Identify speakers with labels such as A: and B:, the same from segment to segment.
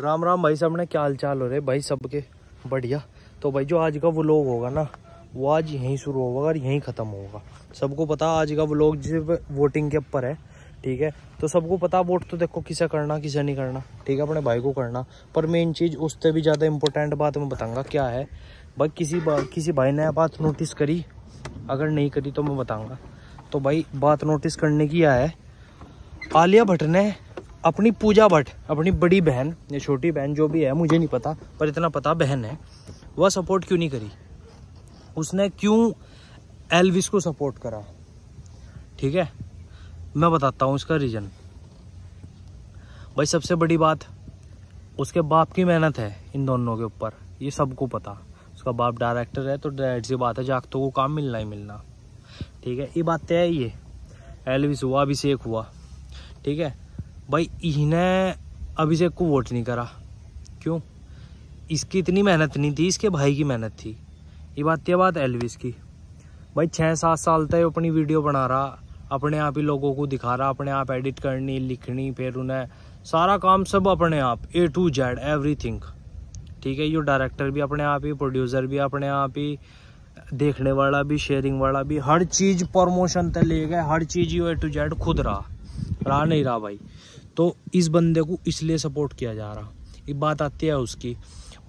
A: राम राम भाई साहब ने क्या हाल चाल हो रहे भाई सबके बढ़िया तो भाई जो आज का वो लोग होगा ना वो आज यहीं शुरू होगा और यहीं ख़त्म होगा सबको पता आज का वो लोग जिस वोटिंग के ऊपर है ठीक है तो सबको पता वोट तो देखो किसे करना किसे नहीं करना ठीक है अपने भाई को करना पर मेन चीज़ उससे भी ज़्यादा इम्पोर्टेंट बात मैं बताऊँगा क्या है भाई किसी बा, किसी भाई ने बात नोटिस करी अगर नहीं करी तो मैं बताऊँगा तो भाई बात नोटिस करने की यह है आलिया भट्ट ने अपनी पूजा भट्ट अपनी बड़ी बहन या छोटी बहन जो भी है मुझे नहीं पता पर इतना पता बहन है वह सपोर्ट क्यों नहीं करी उसने क्यों एलविस को सपोर्ट करा ठीक है मैं बताता हूँ इसका रीज़न भाई सबसे बड़ी बात उसके बाप की मेहनत है इन दोनों के ऊपर ये सबको पता उसका बाप डायरेक्टर है तो डायरेक्ट सी बात है जागतों को काम मिलना ही मिलना ठीक है ये बात तय है ये एलविस हुआ अभिषेक हुआ ठीक है भाई इन्हें अभिषेक को वोट नहीं करा क्यों इसकी इतनी मेहनत नहीं थी इसके भाई की मेहनत थी ये बात यह बात एलविस की भाई छः सात साल तक अपनी वीडियो बना रहा अपने आप ही लोगों को दिखा रहा अपने आप एडिट करनी लिखनी फिर उन्हें सारा काम सब अपने आप ए टू जेड एवरीथिंग ठीक है यो डायरेक्टर भी अपने आप ही प्रोड्यूसर भी अपने आप ही देखने वाला भी शेयरिंग वाला भी हर चीज़ प्रमोशन तक ले गए हर चीज़ यू ए टू जेड खुद रहा रहा नहीं रहा भाई तो इस बंदे को इसलिए सपोर्ट किया जा रहा ये बात आती है उसकी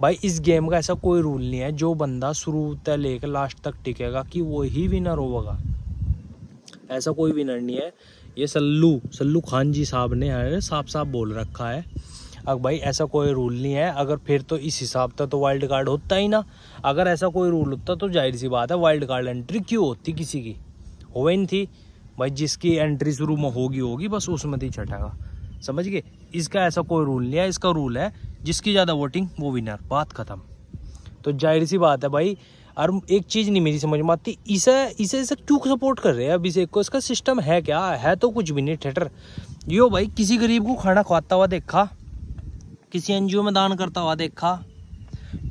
A: भाई इस गेम का ऐसा कोई रूल नहीं है जो बंदा शुरू से लेकर लास्ट तक टिकेगा कि वो ही विनर होगा ऐसा कोई विनर नहीं है ये सल्लू सल्लू खान जी साहब ने साफ साफ बोल रखा है अब भाई ऐसा कोई रूल नहीं है अगर फिर तो इस हिसाब तक तो वाइल्ड कार्ड होता ही ना अगर ऐसा कोई रूल होता तो जाहिर सी बात है वाइल्ड कार्ड एंट्री क्यों होती किसी की हो ही नहीं थी भाई जिसकी एंट्री शुरू में होगी होगी बस उसमें ही छटेगा समझ गए इसका ऐसा कोई रूल नहीं है इसका रूल है जिसकी ज़्यादा वोटिंग वो विनर बात ख़त्म तो जाहिर सी बात है भाई और एक चीज़ नहीं मेरी समझ में आती इसे इसे इसे क्यों सपोर्ट कर रहे हैं अभी से को इसका सिस्टम है क्या है तो कुछ भी नहीं थिएटर यो भाई किसी गरीब को खाना खवाता हुआ देखा किसी एनजीओ में दान करता हुआ देखा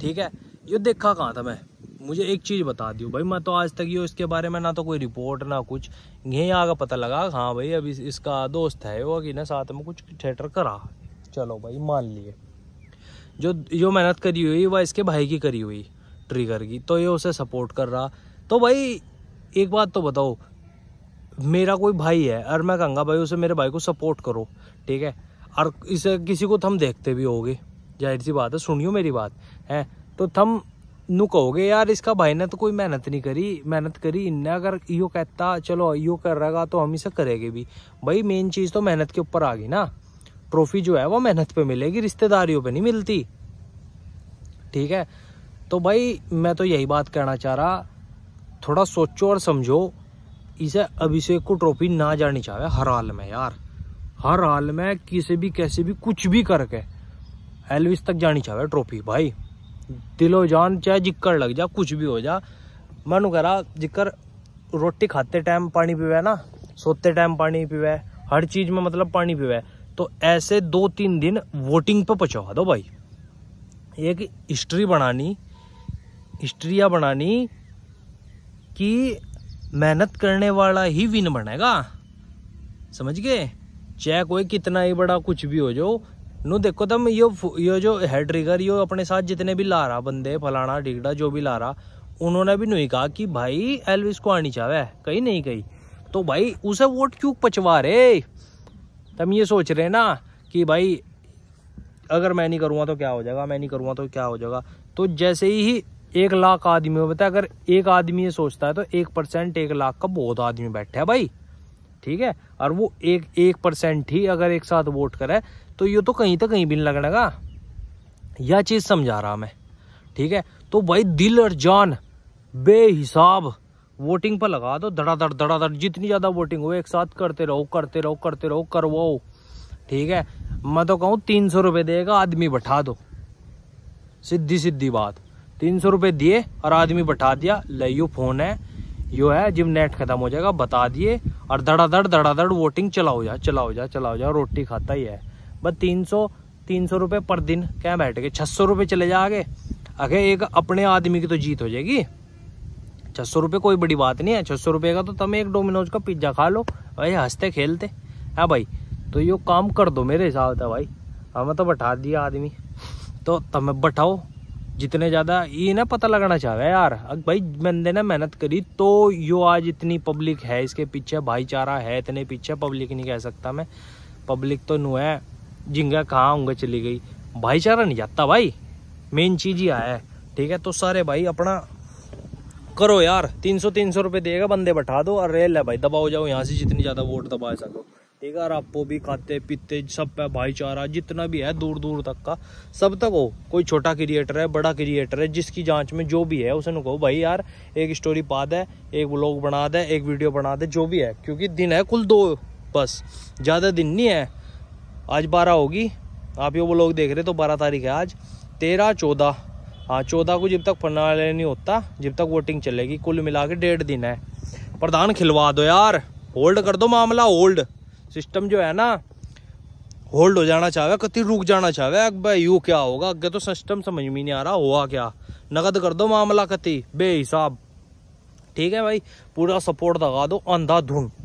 A: ठीक है यो देखा कहाँ था मैं मुझे एक चीज़ बता दियो भाई मैं तो आज तक ये इसके बारे में ना तो कोई रिपोर्ट ना कुछ यहीं आगे पता लगा हाँ भाई अभी इसका दोस्त है वो कि ना साथ में कुछ थिएटर करा चलो भाई मान लिए जो जो मेहनत करी हुई वह इसके भाई की करी हुई ट्रिगर की तो ये उसे सपोर्ट कर रहा तो भाई एक बात तो बताओ मेरा कोई भाई है और मैं कहूँगा भाई उसे मेरे भाई को सपोर्ट करो ठीक है और इसे किसी को थम तो देखते भी होगे जाहिर सी बात है सुनियो मेरी बात है तो थम नू कहोगे यार इसका भाई ने तो कोई मेहनत नहीं करी मेहनत करी इनने अगर यो कहता चलो यो कर रहेगा तो हम इसे करेंगे भी भाई मेन चीज़ तो मेहनत के ऊपर आ गई ना ट्रॉफी जो है वो मेहनत पे मिलेगी रिश्तेदारियों पे नहीं मिलती ठीक है तो भाई मैं तो यही बात कहना चाह रहा थोड़ा सोचो और समझो इसे अभिषेक को ट्रॉफी ना जानी चाहे हर हाल में यार हर हाल में किसी भी कैसे भी कुछ भी करके एलविस तक जानी चाहे ट्रॉफी भाई दिलो जान चाहे जिक्कर लग जा कुछ भी हो जा कह करा जिक्कर रोटी खाते टाइम पानी पीवे ना सोते टाइम पानी पीवे हर चीज़ में मतलब पानी पीवे तो ऐसे दो तीन दिन वोटिंग पे पहुँचा दो भाई एक हिस्ट्री बनानी हिस्ट्रिया बनानी कि मेहनत करने वाला ही विन बनेगा समझ गए चाहे कोई कितना ही बड़ा कुछ भी हो जाओ नु देखो तम यो यो जो हेड ट्रिगर यो अपने साथ जितने भी ला रहा बंदे फलाना डिगड़ा जो भी ला रहा उन्होंने भी नहीं कहा कि भाई एलविस को आनी चाहे कहीं नहीं कही तो भाई उसे वोट क्यों पचवा रहे तम ये सोच रहे ना कि भाई अगर मैं नहीं करूँगा तो क्या हो जाएगा मैं नहीं करूँगा तो क्या हो जाएगा तो जैसे ही एक लाख आदमी हो बताया तो अगर एक आदमी ये सोचता है तो एक परसेंट एक लाख का बहुत आदमी बैठे है भाई ठीक है और वो एक एक परसेंट ही अगर एक साथ वोट करे तो ये तो कहीं तो कहीं भी नहीं लगनेगा यह चीज़ समझा रहा मैं ठीक है तो भाई दिल और जान बेहिसाब वोटिंग पर लगा दो धड़ाधड़ धड़ाधड़ जितनी ज़्यादा वोटिंग हो एक साथ करते रहो करते रहो करते रहो करवाओ ठीक है मैं तो कहूँ तीन सौ रुपये देगा आदमी बैठा दो सीधी सीधी बात तीन सौ रुपये दिए और आदमी बैठा दिया ले यू फोन है जो है जिम नेट खत्म हो जाएगा बता दिए और धड़ाधड़ धड़ाधड़ वोटिंग चलाओ जा चलाओ जा चलाओ जा रोटी खाता ही है बस तीन सौ तीन सौ रुपये पर दिन क्या बैठ गए छः सौ रुपये चले जाओगे अगे एक अपने आदमी की तो जीत हो जाएगी छः सौ रुपये कोई बड़ी बात नहीं है छः सौ रुपये का तो तुम एक डोमिनोज का पिज्ज़ा खा लो भाई हंसते खेलते है हाँ भाई तो यो काम कर दो मेरे हिसाब से भाई हमें तो बैठा दिया आदमी तो तब बैठाओ जितने ज़्यादा ये ना पता लगाना चाह रहा है यार अब भाई बंदे ने मेहनत करी तो यो आज इतनी पब्लिक है इसके पीछे भाईचारा है इतने पीछे पब्लिक नहीं कह सकता मैं पब्लिक तो नु है जिंगा कहाँ होंगे चली गई भाईचारा नहीं जाता भाई मेन चीज़ ही आया है ठीक है तो सारे भाई अपना करो यार तीन सौ तीन सौ रुपये देगा बंदे बैठा दो और रेल है भाई दबाओ जाओ यहाँ से जितनी ज़्यादा वोट दबा सको ठीक है और भी खाते पीते सब पे भाईचारा जितना भी है दूर दूर तक का सब तक हो कोई छोटा क्रिएटर है बड़ा क्रिएटर है जिसकी जांच में जो भी है उसने कहो भाई यार एक स्टोरी पा दे एक ब्लॉग बना दे एक वीडियो बना दे जो भी है क्योंकि दिन है कुल दो बस ज़्यादा दिन नहीं है आज बारह होगी आप ये वो लोग देख रहे तो बारह तारीख है आज तेरह चौदह हाँ चौदह को जब तक फनाले नहीं होता जब तक वोटिंग चलेगी कुल मिला के डेढ़ दिन है प्रधान खिलवा दो यार होल्ड कर दो मामला होल्ड सिस्टम जो है ना होल्ड हो जाना चाहे कति रुक जाना चाहे भाई यू क्या होगा अगे तो सिस्टम समझ में नहीं आ रहा हुआ क्या नकद कर दो मामला कति बेहिसाब ठीक है भाई पूरा सपोर्ट लगा दो अंधा धुन